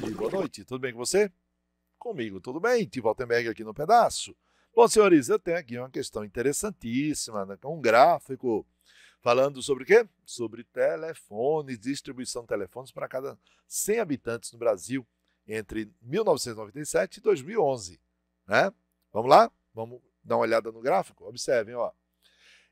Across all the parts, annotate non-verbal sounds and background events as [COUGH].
tarde, boa noite, tudo bem com você? Comigo, tudo bem? Tio Waltenberg aqui no pedaço. Bom, senhores, eu tenho aqui uma questão interessantíssima, né? um gráfico falando sobre o quê? Sobre telefones, distribuição de telefones para cada 100 habitantes no Brasil entre 1997 e 2011. Né? Vamos lá? Vamos dar uma olhada no gráfico? Observem, ó.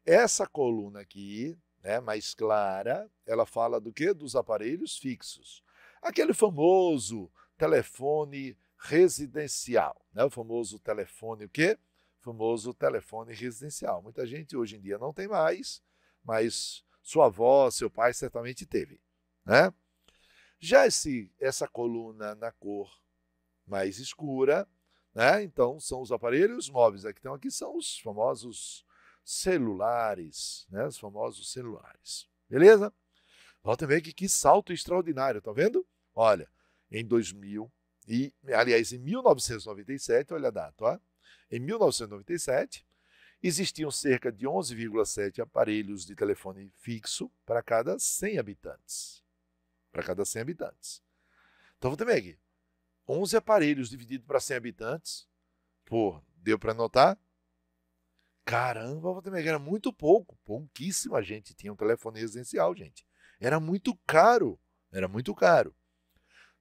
Essa coluna aqui, né, mais clara, ela fala do quê? Dos aparelhos fixos. Aquele famoso telefone residencial, né? o famoso telefone o quê? O famoso telefone residencial. Muita gente hoje em dia não tem mais, mas sua avó, seu pai certamente teve. Né? Já esse, essa coluna na cor mais escura, né? então são os aparelhos móveis. Aqui é estão aqui são os famosos celulares, né? os famosos celulares. Beleza? Volta ver que, que salto extraordinário, tá vendo? Olha, em 2000 e aliás em 1997, olha a data, ó. Em 1997 existiam cerca de 11,7 aparelhos de telefone fixo para cada 100 habitantes. Para cada 100 habitantes. Então, também aqui. 11 aparelhos dividido para 100 habitantes. Pô, deu para notar? Caramba, Volta era muito pouco. Pouquíssima gente tinha um telefone residencial, gente. Era muito caro, era muito caro.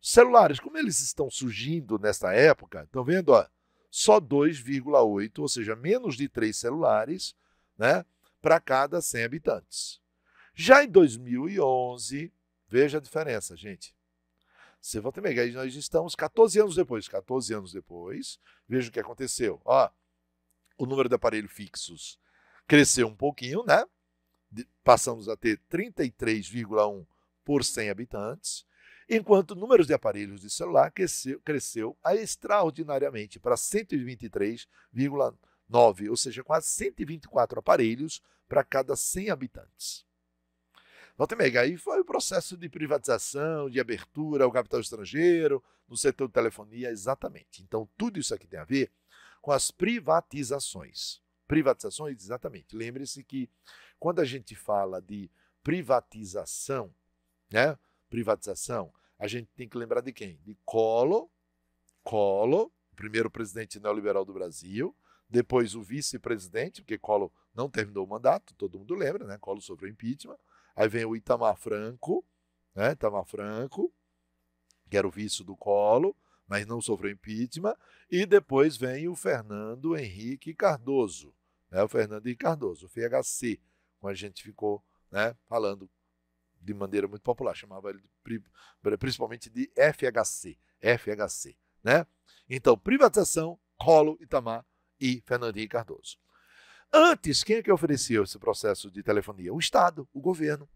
celulares, como eles estão surgindo nesta época, estão vendo, ó, só 2,8, ou seja, menos de 3 celulares, né, para cada 100 habitantes. Já em 2011, veja a diferença, gente. Você vai pegar, nós estamos 14 anos depois, 14 anos depois, veja o que aconteceu. Ó, o número de aparelhos fixos cresceu um pouquinho, né? passamos a ter 33,1 por 100 habitantes, enquanto o número de aparelhos de celular cresceu, cresceu extraordinariamente para 123,9, ou seja, quase 124 aparelhos para cada 100 habitantes. Volta mega, aí foi o processo de privatização, de abertura ao capital estrangeiro, no setor de telefonia, exatamente. Então, tudo isso aqui tem a ver com as privatizações. Privatizações, exatamente. Lembre-se que quando a gente fala de privatização, né? Privatização, a gente tem que lembrar de quem? De Colo, Colo, primeiro presidente neoliberal do Brasil, depois o vice-presidente, porque Colo não terminou o mandato, todo mundo lembra, né? Colo sofreu impeachment. Aí vem o Itamar Franco, né? Itamar Franco, que era o vice do Colo, mas não sofreu impeachment. E depois vem o Fernando Henrique Cardoso, né? o Fernando Henrique Cardoso, o FHC, como a gente ficou né, falando de maneira muito popular, chamava ele de, principalmente de FHC, FHC, né? Então, privatização, Colo, Itamar e Fernandinho Cardoso. Antes, quem é que oferecia esse processo de telefonia? O Estado, o governo.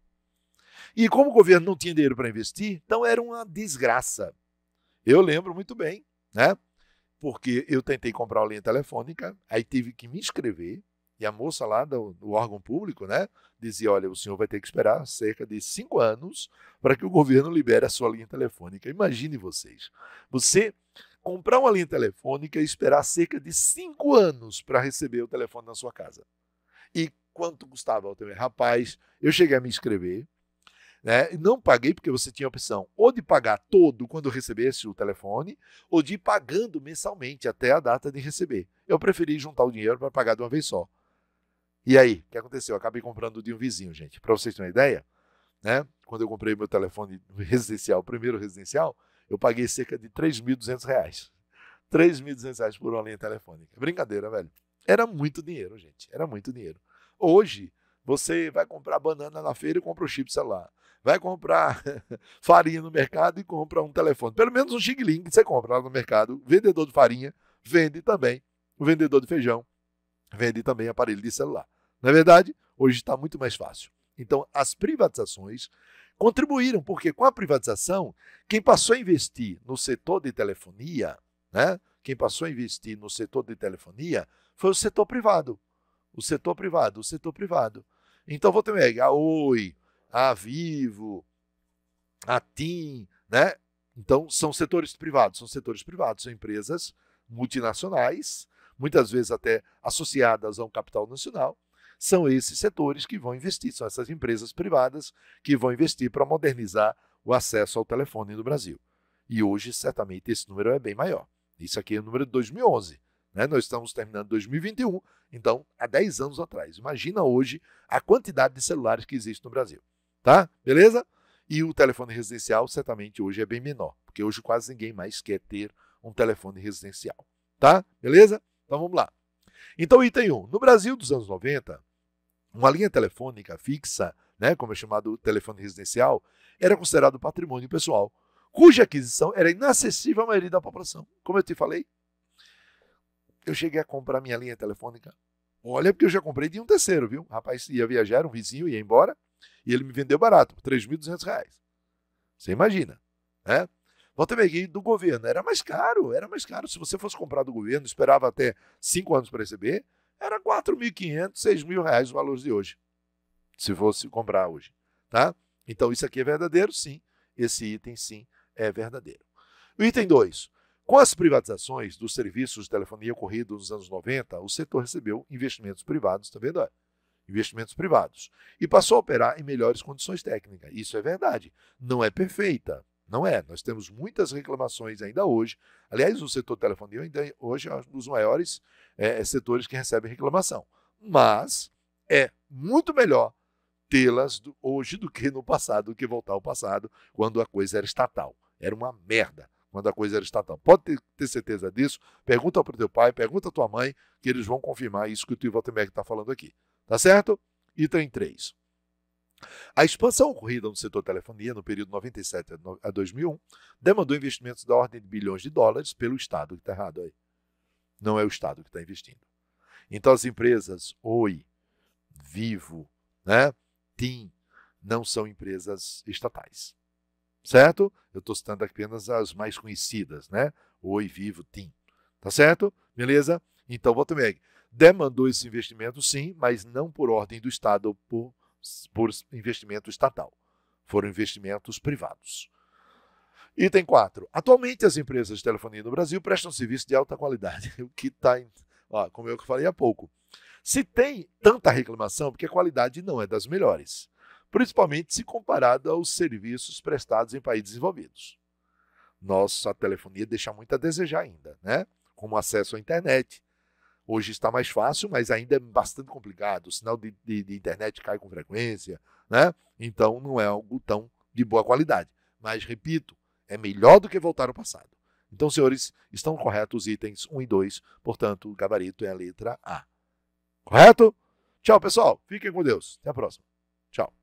E como o governo não tinha dinheiro para investir, então era uma desgraça. Eu lembro muito bem, né? Porque eu tentei comprar uma linha telefônica, aí tive que me inscrever, e a moça lá do, do, órgão público, né, dizia: olha, o senhor vai ter que esperar cerca de cinco anos para que o governo libere a sua linha telefônica. Imagine vocês. Você comprar uma linha telefônica e esperar cerca de cinco anos para receber o telefone na sua casa. E quanto custava o telefone? Rapaz, eu cheguei a me inscrever. Né? Não paguei porque você tinha a opção ou de pagar todo quando recebesse o telefone, ou de ir pagando mensalmente até a data de receber. Eu preferi juntar o dinheiro para pagar de uma vez só. E aí, o que aconteceu? Eu acabei comprando de um vizinho, gente. Para vocês terem uma ideia, né? Quando eu comprei meu telefone [LAUGHS] residencial, o primeiro residencial, eu paguei cerca de 3.200 reais. 3.200 reais por uma linha telefônica. Brincadeira, velho. Era muito dinheiro, gente. Era muito dinheiro. Hoje, você vai comprar banana na feira e compra o um chip celular. Vai comprar [LAUGHS] farinha no mercado e compra um telefone. Pelo menos um xing-ling você compra lá no mercado. Vendedor de farinha vende também. O vendedor de feijão vende também aparelho de celular. Na verdade, hoje está muito mais fácil. Então, as privatizações contribuíram, porque com a privatização, quem passou a investir no setor de telefonia, né? Quem passou a investir no setor de telefonia foi o setor privado. O setor privado, o setor privado. Então, vou ter a Oi, a Vivo, a TIM, né? Então, são setores privados, são setores privados, são empresas multinacionais, muitas vezes até associadas a um capital nacional, são esses setores que vão investir, são essas empresas privadas que vão investir para modernizar o acesso ao telefone no Brasil. E hoje, certamente, esse número é bem maior. Isso aqui é o número de 2011. Né? Nós estamos terminando 2021, então há 10 anos atrás. Imagina hoje a quantidade de celulares que existe no Brasil. Tá? Beleza? E o telefone residencial certamente hoje é bem menor, porque hoje quase ninguém mais quer ter um telefone residencial. Tá? Beleza? Então vamos lá. Então, item 1. No Brasil dos anos 90, uma linha telefônica fixa, né, como é chamado telefone residencial, era considerado patrimônio pessoal, cuja aquisição era inacessível à maioria da população. Como eu te falei, eu cheguei a comprar minha linha telefônica. Olha, porque eu já comprei de um terceiro, viu? rapaz ia viajar, um vizinho ia embora, e ele me vendeu barato, por 3.200 reais. Você imagina, né? Volta e do governo, era mais caro, era mais caro. Se você fosse comprar do governo, esperava até cinco anos para receber, era 4.500, 6.000 reais o valor de hoje, se fosse comprar hoje, tá? Então isso aqui é verdadeiro, sim. Esse item, sim, é verdadeiro. O item 2. Com as privatizações dos serviços de telefonia ocorridos nos anos 90, o setor recebeu investimentos privados, está vendo? É? Investimentos privados. E passou a operar em melhores condições técnicas. Isso é verdade. Não é perfeita, não é. Nós temos muitas reclamações ainda hoje. Aliás, o setor de ainda é, hoje é um dos maiores é, é setores que recebe reclamação. Mas é muito melhor tê-las hoje do que no passado, do que voltar ao passado, quando a coisa era estatal. Era uma merda quando a coisa era estatal. Pode ter, ter certeza disso. Pergunta para o teu pai, pergunta à tua mãe, que eles vão confirmar isso que o Tio Valtemberg está falando aqui. Tá certo? Item 3. A expansão ocorrida no setor telefonia no período 97 a 2001 demandou investimentos da ordem de bilhões de dólares pelo Estado, que está errado aí. Não é o Estado que está investindo. Então as empresas Oi, Vivo, né, TIM, não são empresas estatais. Certo? Eu estou citando apenas as mais conhecidas, né? Oi, Vivo, TIM. Tá certo? Beleza? Então, Walter Meg, demandou esse investimento sim, mas não por ordem do Estado ou por por investimento estatal, foram investimentos privados. Item 4. Atualmente as empresas de telefonia no Brasil prestam serviço de alta qualidade, [LAUGHS] o que está, como eu falei há pouco. Se tem tanta reclamação, porque a qualidade não é das melhores, principalmente se comparada aos serviços prestados em países desenvolvidos. Nossa telefonia deixa muito a desejar ainda, né? Como acesso à internet, Hoje está mais fácil, mas ainda é bastante complicado. O sinal de, de, de internet cai com frequência, né? Então não é algo tão de boa qualidade. Mas, repito, é melhor do que voltar ao passado. Então, senhores, estão corretos os itens 1 e 2, portanto, o gabarito é a letra A. Correto? Tchau, pessoal. Fiquem com Deus. Até a próxima. Tchau.